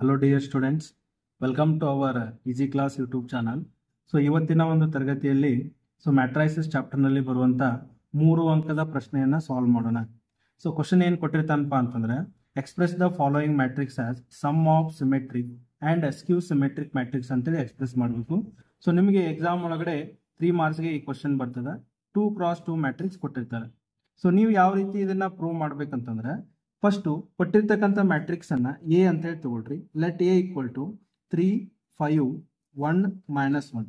hello dear students welcome to our easy class YouTube channel so ಇವತ್ತಿನ ಒಂದು ತರಗತಿಯಲ್ಲಿ so ಮ್ಯಾಟ್ರೈಸಸ್ ಚಾಪ್ಟರ್ನಲ್ಲಿ ಬರುವಂಥ ಮೂರು ಅಂಕದ ಪ್ರಶ್ನೆಯನ್ನು ಸಾಲ್ವ್ ಮಾಡೋಣ ಸೊ ಕ್ವಶನ್ ಏನು ಕೊಟ್ಟಿರ್ತಾನಪ್ಪ ಅಂತಂದ್ರೆ express the following matrix as sum of symmetric and skew symmetric matrix ಅಂತೇಳಿ ಎಕ್ಸ್ಪ್ರೆಸ್ ಮಾಡಬೇಕು ಸೊ ನಿಮಗೆ ಎಕ್ಸಾಮ್ ಒಳಗಡೆ ತ್ರೀ ಮಾರ್ಕ್ಸ್ಗೆ ಈ ಕ್ವಶನ್ ಬರ್ತದೆ ಟೂ ಕ್ರಾಸ್ ಟೂ ಮ್ಯಾಟ್ರಿಕ್ಸ್ ಕೊಟ್ಟಿರ್ತಾರೆ ಸೊ ನೀವು ಯಾವ ರೀತಿ ಇದನ್ನು ಪ್ರೂವ್ ಮಾಡ್ಬೇಕಂತಂದ್ರೆ ಫಸ್ಟು ಕೊಟ್ಟಿರ್ತಕ್ಕಂಥ ಮ್ಯಾಟ್ರಿಕ್ಸನ್ನು ಎ ಅಂತ ಹೇಳಿ ತಗೊಳ್ರಿ let A equal to three five one minus one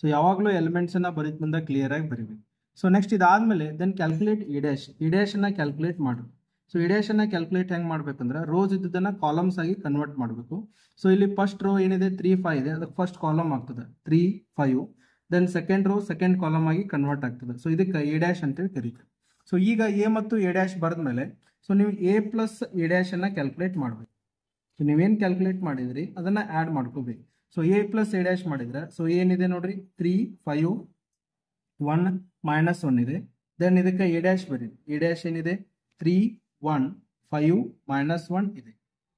so ಯಾವಾಗಲೂ ಎಲಿಮೆಂಟ್ಸನ್ನು ಬರೀತ ಬಂದಾಗ ಕ್ಲಿಯರಾಗಿ ಬರೀಬೇಕು ಸೊ ನೆಕ್ಸ್ಟ್ ಇದಾದಮೇಲೆ ದೆನ್ ಕ್ಯಾಲ್ಕುಲೇಟ್ ಇಡೇಶ್ ಇಡೇಶನ್ನು ಕ್ಯಾಲ್ಕುಲೇಟ್ ಮಾಡಿ ಸೊ ಇಡೇಶನ್ನ ಕ್ಯಾಲ್ಕುಲೇಟ್ ಹೆಂಗೆ ಮಾಡಬೇಕಂದ್ರೆ ರೋಸ್ ಇದ್ದದನ್ನು ಕಾಲಮ್ಸ್ ಆಗಿ ಕನ್ವರ್ಟ್ ಮಾಡಬೇಕು ಸೊ ಇಲ್ಲಿ ಫಸ್ಟ್ ರೋ ಏನಿದೆ ತ್ರೀ ಫೈವ್ ಇದೆ ಅದಕ್ಕೆ ಫಸ್ಟ್ ಕಾಲಮ್ ಆಗ್ತದೆ three five then second row second column ಆಗಿ ಕನ್ವರ್ಟ್ ಆಗ್ತದೆ ಸೊ ಇದಕ್ಕೆ ಎ ಡ್ಯಾಶ್ ಅಂತೇಳಿ ಕರೀತಾರೆ ಸೊ ಈಗ ಎ ಮತ್ತು ಎ ಡ್ಯಾಶ್ ಬರೆದ ಮೇಲೆ ಸೊ ನೀವು ಎ ಪ್ಲಸ್ ಎ ಡ್ಯಾಶನ್ನು ಕ್ಯಾಲ್ಕುಲೇಟ್ ಮಾಡಬೇಕು ಸೊ ನೀವೇನು ಕ್ಯಾಲ್ಕುಲೇಟ್ ಮಾಡಿದ್ರಿ ಅದನ್ನು ಆ್ಯಡ್ ಮಾಡ್ಕೋಬೇಕು so A plus A dash ಮಾಡಿದ್ರೆ ಸೊ ಏನಿದೆ ನೋಡ್ರಿ three five one minus one ಇದೆ ದೆನ್ ಇದಕ್ಕೆ ಎ ಡ್ಯಾಶ್ ಬರೀ ಎ ಡ್ಯಾಶ್ ಏನಿದೆ three one five minus one ಇದೆ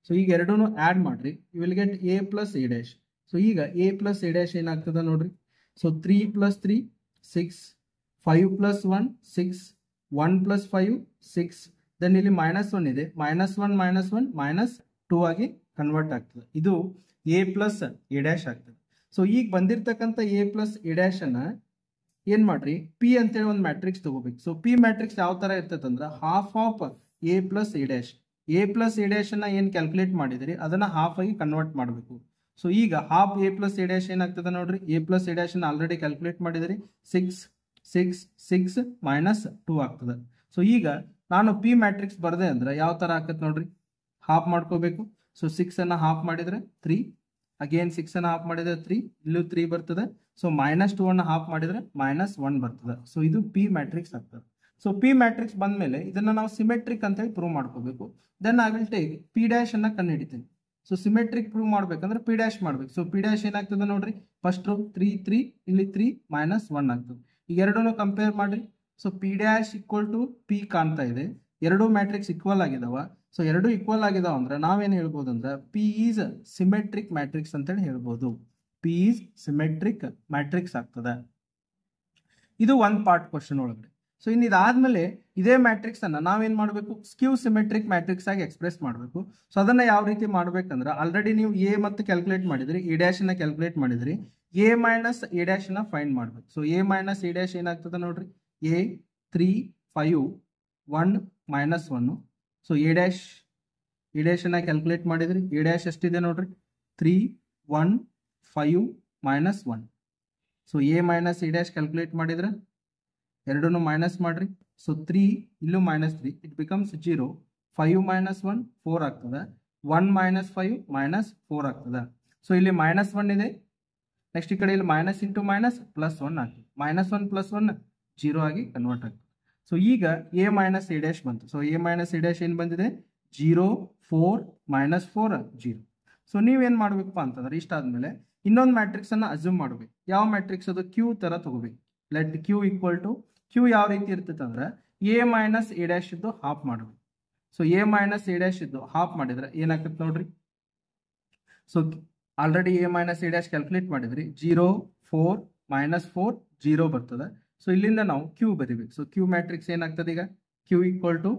ಸೊ ಈಗ ಎರಡೂ ಆ್ಯಡ್ ಮಾಡಿರಿ you will get A plus A dash so ಈಗ ಎ ಪ್ಲಸ್ ಎ ಡ್ಯಾಶ್ ಏನಾಗ್ತದೆ ನೋಡ್ರಿ so three plus three six five plus one six one plus five six then ಇಲ್ಲಿ minus one ಇದೆ minus one minus one minus two ಆಗಿ convert ಆಗ್ತದೆ ಇದು A plus A dash ಆಗ್ತದೆ so ಈಗ ಬಂದಿರತಕ್ಕಂಥ ಎ ಪ್ಲಸ್ ಎ ಡ್ಯಾಶ್ ಅನ್ನ ಏನ್ ಮಾಡ್ರಿ ಪಿ ಅಂತೇಳಿ ಒಂದು ಮ್ಯಾಟ್ರಿಕ್ಸ್ ತಗೋಬೇಕು ಸೊ ಪಿ ಮ್ಯಾಟ್ರಿಕ್ಸ್ ಯಾವ ತರ ಇರ್ತದೆ ಅಂದ್ರೆ half of A plus A dash A plus A dash ಅನ್ನ ಏನ್ ಕ್ಯಾಲ್ಕುಲೇಟ್ ಮಾಡಿದ್ರಿ ಅದನ್ನ ಹಾಫ್ ಆಗಿ ಕನ್ವರ್ಟ್ ಮಾಡಬೇಕು ಸೊ ಈಗ half A plus A dash ಏನಾಗ್ತದೆ ನೋಡ್ರಿ A plus A dash already calculate ಮಾಡಿದ್ರಿ six six six minus two ಆಗ್ತದೆ ಸೊ ಈಗ ನಾನು ಪಿ ಮ್ಯಾಟ್ರಿಕ್ಸ್ ಬರದೆ ಅಂದ್ರೆ ಯಾವ ಥರ ಆಕತ್ ನೋಡ್ರಿ ಹಾಫ್ ಮಾಡ್ಕೋಬೇಕು ಸೊ ಸಿಕ್ಸ್ ಅನ್ನ ಹಾಫ್ ಮಾಡಿದ್ರೆ ತ್ರೀ ಅಗೇನ್ ಸಿಕ್ಸ್ ಅನ್ನ ಹಾಫ್ ಮಾಡಿದ್ರೆ ತ್ರೀ ಇಲ್ಲೂ ತ್ರೀ ಬರ್ತದೆ ಸೊ ಮೈನಸ್ ಟೂ ಅನ್ನ ಹಾಫ್ ಮಾಡಿದ್ರೆ ಮೈನಸ್ ಒನ್ ಬರ್ತದೆ ಸೊ ಇದು ಪಿ ಮ್ಯಾಟ್ರಿಕ್ಸ್ ಆಗ್ತದೆ ಸೊ ಪಿ ಮ್ಯಾಟ್ರಿಕ್ಸ್ ಬಂದ ಮೇಲೆ ಇದನ್ನ ನಾವು ಸಿಮೆಟ್ರಿಕ್ ಅಂತ ಹೇಳಿ ಪ್ರೂವ್ ಮಾಡ್ಕೋಬೇಕು then I will take P dash ಅನ್ನ ಕಂಡುಹಿಡಿತೀನಿ ಸೊ ಸಿಮೆಟ್ರಿಕ್ ಪ್ರೂವ್ ಮಾಡ್ಬೇಕಂದ್ರೆ ಪಿ ಡ್ಯಾಶ್ ಮಾಡ್ಬೇಕು ಸೊ ಪಿ ಡ್ಯಾಶ್ ಏನಾಗ್ತದೆ ನೋಡ್ರಿ ಫಸ್ಟ್ ತ್ರೀ ತ್ರೀ ಇಲ್ಲಿ ತ್ರೀ ಮೈನಸ್ ಒನ್ ಆಗ್ತದೆ ಈಗ ಎರಡನ್ನೂ ಕಂಪೇರ್ ಮಾಡ್ರಿ so P dash equal to P ಕಾಣ್ತಾ ಇದೆ ಎರಡು ಮ್ಯಾಟ್ರಿಕ್ಸ್ ಈಕ್ವಲ್ ಆಗಿದಾವ ಸೊ ಎರಡು ಈಕ್ವಲ್ ಆಗಿದಾವ ಅಂದ್ರೆ ನಾವೇನು ಹೇಳ್ಬೋದು ಅಂದ್ರೆ ಪಿ ಈಸ್ ಸಿಮೆಟ್ರಿಕ್ ಮ್ಯಾಟ್ರಿಕ್ಸ್ ಅಂತೇಳಿ ಹೇಳ್ಬೋದು ಪಿ ಈಸ್ ಸಿಮೆಟ್ರಿಕ್ ಮ್ಯಾಟ್ರಿಕ್ಸ್ ಆಗ್ತದೆ ಇದು ಒಂದು ಪಾರ್ಟ್ ಕ್ವಶನ್ ಒಳಗಡೆ ಸೊ ಇನ್ನು ಇದಾದ್ಮೇಲೆ ಇದೇ ಮ್ಯಾಟ್ರಿಕ್ಸ್ ಅನ್ನ ನಾವೇನ್ ಮಾಡಬೇಕು ಸ್ಕ್ಯೂ ಸಿಮೆಟ್ರಿಕ್ ಮ್ಯಾಟ್ರಿಕ್ಸ್ ಆಗಿ ಎಕ್ಸ್ಪ್ರೆಸ್ ಮಾಡಬೇಕು ಸೊ ಅದನ್ನ ಯಾವ ರೀತಿ ಮಾಡ್ಬೇಕಂದ್ರೆ ಆಲ್ರೆಡಿ ನೀವು ಎ ಮತ್ತು ಕ್ಯಾಲ್ಕುಲೇಟ್ ಮಾಡಿದ್ರಿ ಎ ಡ್ಯಾಶ್ ನ ಕ್ಯಾಲ್ಕುಲೇಟ್ ಮಾಡಿದ್ರಿ ಎ ಮೈನಸ್ ಎ ಡ್ಯಾಶ್ ನ ಫೈಂಡ್ ಮಾಡ್ಬೇಕು so A minus A dash ಏನಾಗ್ತದೆ ನೋಡ್ರಿ A three five one minus one so A dash A ಡ್ಯಾಶನ್ನು ಕ್ಯಾಲ್ಕುಲೇಟ್ ಮಾಡಿದ್ರಿ ಎ ಡ್ಯಾಶ್ ಎಷ್ಟಿದೆ ನೋಡ್ರಿ three one five minus one so A minus A dash calculate ಮಾಡಿದ್ರೆ ಎರಡೂ ಮೈನಸ್ ಮಾಡಿರಿ ಸೊ ತ್ರೀ ಇಲ್ಲೂ minus three it becomes zero five minus one four ಆಗ್ತದೆ one minus five minus four ಆಗ್ತದೆ so ಇಲ್ಲಿ minus one ಇದೆ next ಈ ಕಡೆ ಇಲ್ಲಿ minus into minus plus one ಆಗ್ತದೆ minus one plus one zero ಆಗಿ ಕನ್ವರ್ಟ್ ಆಗ್ತದೆ ಸೊ ಈಗ ಎ ಮೈನಸ್ ಎ ಡ್ಯಾಶ್ ಬಂತು so A minus A dash ಏನು ಬಂದಿದೆ zero four minus four zero so ನೀವೇನು ಮಾಡಬೇಕಪ್ಪ ಅಂತಂದ್ರೆ ಇಷ್ಟಾದ್ಮೇಲೆ ಇನ್ನೊಂದು ಮ್ಯಾಟ್ರಿಕ್ಸನ್ನು ಅಸ್ಯೂಮ್ ಮಾಡ್ಬೇಕು ಯಾವ ಮ್ಯಾಟ್ರಿಕ್ಸ್ ಅದು ಕ್ಯೂ ಥರ ತಗೋಬೇಕು let Q equal to Q ಯಾವ ರೀತಿ ಇರ್ತೈತೆ ಅಂದ್ರೆ ಎ ಮೈನಸ್ ಎ ಡ್ಯಾಶ್ ಇದ್ದು ಹಾಫ್ ಮಾಡಬೇಕು so A minus A dash ಇದ್ದು ಹಾಫ್ ಮಾಡಿದ್ರೆ ಏನಾಗ್ತದೆ ನೋಡ್ರಿ so already A minus A dash calculate ಮಾಡಿದ್ರಿ zero four minus four zero ಬರ್ತದೆ ಸೊ ಇಲ್ಲಿಂದ ನಾವು ಕ್ಯೂ ಬರಿಬೇಕು ಸೊ ಕ್ಯೂ ಮ್ಯಾಟ್ರಿಕ್ಸ್ ಏನಾಗ್ತದೆ ಈಗ ಕ್ಯೂ ಈಕ್ವಲ್ ಟು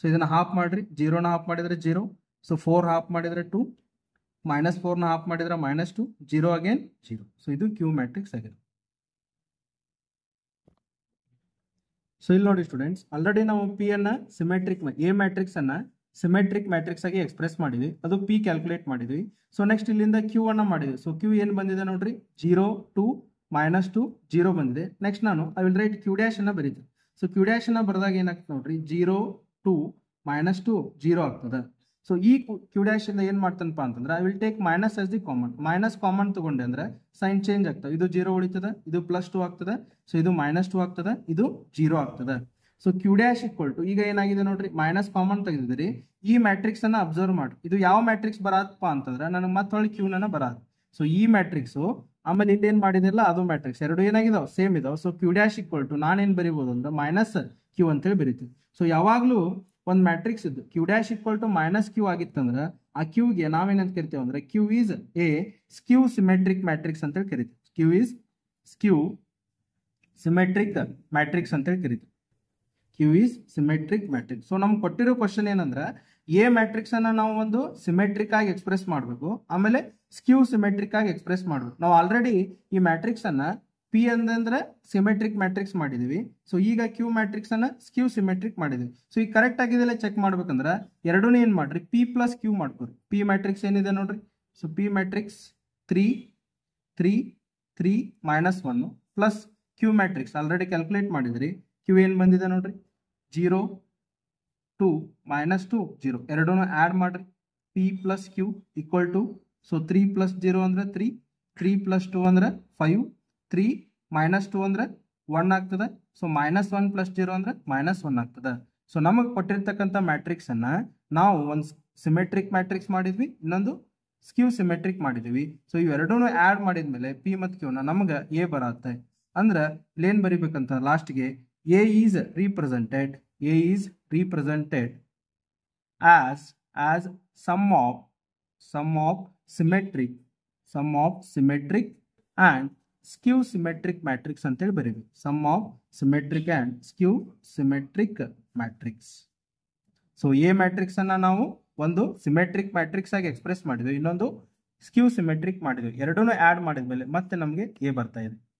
ಸೊ ಇದನ್ನ ಹಾಫ್ ಮಾಡ್ರಿ ಜೀರೋನ ಹಾಫ್ ಮಾಡಿದ್ರೆ ಜೀರೋ ಸೊ ಫೋರ್ ಹಾಫ್ ಮಾಡಿದ್ರೆ ಟು ಮೈನಸ್ ಫೋರ್ನ ಹಾಫ್ ಮಾಡಿದ್ರೆ minus two zero again zero so ಇದು ಕ್ಯೂ ಮ್ಯಾಟ್ರಿಕ್ಸ್ ಆಗಿದೆ ಸೊ ಇಲ್ಲಿ ನೋಡಿ ಸ್ಟೂಡೆಂಟ್ಸ್ ಆಲ್ರೆಡಿ ನಾವು ಪಿ ಅನ್ನ ಸಿಮೆಟ್ರಿಕ್ ಎ ಮ್ಯಾಟ್ರಿಕ್ಸ್ ಅನ್ನ ಸಿಮೆಟ್ರಿಕ್ ಮ್ಯಾಟ್ರಿಕ್ಸ್ ಆಗಿ ಎಕ್ಸ್ಪ್ರೆಸ್ ಮಾಡಿದ್ವಿ ಅದು ಪಿ ಕ್ಯಾಲ್ಕುಲೇಟ್ ಮಾಡಿದ್ವಿ ಸೊ ನೆಕ್ಸ್ಟ್ ಇಲ್ಲಿಂದ ಕ್ಯೂ ಅನ್ನ ಮಾಡಿದ್ವಿ ಸೊ ಕ್ಯೂ ಏನು ಬಂದಿದೆ ನೋಡ್ರಿ zero two minus two zero ಬಂದಿದೆ ನೆಕ್ಸ್ಟ್ ನಾನು I will write Q dash ಅನ್ನ ಬರೀತೀನಿ ಸೊ ಕ್ಯೂ ಡ್ಯಾಶ್ ಅನ್ನ ಬರೆದಾಗ ಏನಾಗ್ತದೆ ನೋಡ್ರಿ zero two minus two zero ಆಗ್ತದೆ ಸೊ ಈ ಕ್ಯೂ ಡ್ಯಾಶ್ ಇಂದ ಏನ್ ಮಾಡ್ತಾನಪ್ಪ ಅಂತಂದ್ರೆ I will take minus as the common minus common ತಗೊಂಡೆ ಅಂದ್ರೆ ಸೈನ್ ಚೇಂಜ್ ಆಗ್ತದೆ ಇದು ಜೀರೋ ಉಳಿತದೆ ಇದು ಪ್ಲಸ್ ಟು ಆಗ್ತದೆ ಸೊ ಇದು ಮೈನಸ್ ಟು ಆಗ್ತದೆ ಇದು ಜೀರೋ ಆಗ್ತದೆ so Q dash equal to ಈಗ ಏನಾಗಿದೆ ನೋಡ್ರಿ ಮೈನಸ್ ಕಾಮನ್ ತೆಗೆದಿದ್ರಿ ಈ ಮ್ಯಾಟ್ರಿಕ್ಸ್ ಅನ್ನ ಅಬ್ಸರ್ವ್ ಮಾಡಿ ಇದು ಯಾವ ಮ್ಯಾಟ್ರಿಕ್ಸ್ ಬರತ್ತಪ್ಪ ಅಂತಂದ್ರೆ ನನಗೆ ಮತ್ತೊಳ್ಳಿ ಕ್ಯೂನ ಬರತ್ತೆ ಸೊ ಈ ಮ್ಯಾಟ್ರಿಕ್ಸು ಆಮೇಲೆ ಏನ್ ಮಾಡಿದಿಲ್ಲ ಅದು ಮ್ಯಾಟ್ರಿಕ್ಸ್ ಎರಡು ಏನಾಗಿದಾವೆ ಸೇಮ್ ಇದಾವೆ so Q dash equal to ನಾನೇನು ಬರಿಬೋದು ಅಂದ್ರೆ ಮೈನಸ್ ಕ್ಯೂ ಅಂತೇಳಿ ಬರೀತೀವಿ ಸೊ ಯಾವಾಗಲೂ ಒಂದು ಮ್ಯಾಟ್ರಿಕ್ಸ್ ಇದ್ದು Q dash equal to minus Q ಆಗಿತ್ತಂದ್ರೆ ಆ ಕ್ಯೂಗೆ ನಾವೇನಂತ ಕರಿತೇವೆ ಅಂದ್ರೆ Q is a skew symmetric matrix ಅಂತೇಳಿ ಕರಿತೀವಿ Q is skew symmetric matrix ಅಂತೇಳಿ ಕರಿತೀವಿ Q is symmetric matrix so ನಮ್ಗೆ ಕೊಟ್ಟಿರೋ ಕ್ವಶನ್ ಏನಂದ್ರೆ ಎ ಮ್ಯಾಟ್ರಿಕ್ಸ್ ಅನ್ನ ನಾವು ಒಂದು ಸಿಮೆಟ್ರಿಕ್ ಆಗಿ ಎಕ್ಸ್ಪ್ರೆಸ್ ಮಾಡಬೇಕು ಆಮೇಲೆ ಸ್ಕ್ಯೂ ಸಿಮೆಟ್ರಿಕ್ ಆಗಿ ಎಕ್ಸ್ಪ್ರೆಸ್ ಮಾಡಬೇಕು ನಾವು ಆಲ್ರೆಡಿ ಈ ಮ್ಯಾಟ್ರಿಕ್ಸ್ ಅನ್ನ ಪಿ ಅಂದ್ರೆ ಸಿಮೆಟ್ರಿಕ್ ಮ್ಯಾಟ್ರಿಕ್ಸ್ ಮಾಡಿದೀವಿ ಸೊ ಈಗ ಕ್ಯೂ ಮ್ಯಾಟ್ರಿಕ್ಸ್ ಅನ್ನ ಸ್ಕ್ಯೂ ಸಿಮೆಟ್ರಿಕ್ ಮಾಡಿದ್ವಿ ಸೊ ಈಗ ಕರೆಕ್ಟ್ ಆಗಿದೆಲ್ಲ ಚೆಕ್ ಮಾಡ್ಬೇಕಂದ್ರೆ ಎರಡೂ ಏನ್ ಮಾಡ್ರಿ ಪಿ ಪ್ಲಸ್ ಕ್ಯೂ ಮಾಡ್ಕೊರಿ ಪಿ ಮ್ಯಾಟ್ರಿಕ್ಸ್ ಏನಿದೆ ನೋಡ್ರಿ so P matrix three three three minus one plus Q matrix already calculate ಮಾಡಿದ್ರಿ ಕ್ಯೂ ಏನು ಬಂದಿದೆ ನೋಡ್ರಿ zero two minus two zero ಎರಡನ್ನೂ ಆ್ಯಡ್ ಮಾಡಿರಿ P plus Q equal to so three plus zero ಅಂದರೆ three three plus two ಅಂದರೆ five three minus two ಅಂದರೆ one ಆಗ್ತದೆ so minus one plus zero ಅಂದರೆ ಮೈನಸ್ ಒನ್ ಆಗ್ತದೆ so ನಮಗೆ ಕೊಟ್ಟಿರ್ತಕ್ಕಂಥ ಮ್ಯಾಟ್ರಿಕ್ಸನ್ನು ನಾವು ಒಂದು ಸಿಮೆಟ್ರಿಕ್ ಮ್ಯಾಟ್ರಿಕ್ಸ್ ಮಾಡಿದ್ವಿ ಇನ್ನೊಂದು ಸ್ಕ್ಯೂ ಸಿಮೆಟ್ರಿಕ್ ಮಾಡಿದ್ವಿ ಸೊ ಇವೆರಡೂ ಆ್ಯಡ್ ಮಾಡಿದ್ಮೇಲೆ ಪಿ ಮತ್ತು ಕ್ಯೂನ ನಮಗೆ ಎ ಬರತ್ತೆ ಅಂದ್ರೆ ಇಲ್ಲೇನು ಬರಿಬೇಕಂತ ಲಾಸ್ಟ್ಗೆ A is represented A is represented as as sum of sum of symmetric sum of symmetric and skew symmetric matrix ಅಂತೇಳಿ ಬರೀವಿ sum of symmetric and skew symmetric matrix so A ಮ್ಯಾಟ್ರಿಕ್ಸನ್ನು ನಾವು ಒಂದು ಸಿಮೆಟ್ರಿಕ್ ಮ್ಯಾಟ್ರಿಕ್ಸ್ ಆಗಿ express ಮಾಡಿದ್ವಿ ಇನ್ನೊಂದು skew symmetric ಮಾಡಿದ್ವಿ ಎರಡೂ ಆ್ಯಡ್ ಮಾಡಿದ ಮೇಲೆ ಮತ್ತೆ ನಮಗೆ ಎ ಬರ್ತಾ ಇದೆ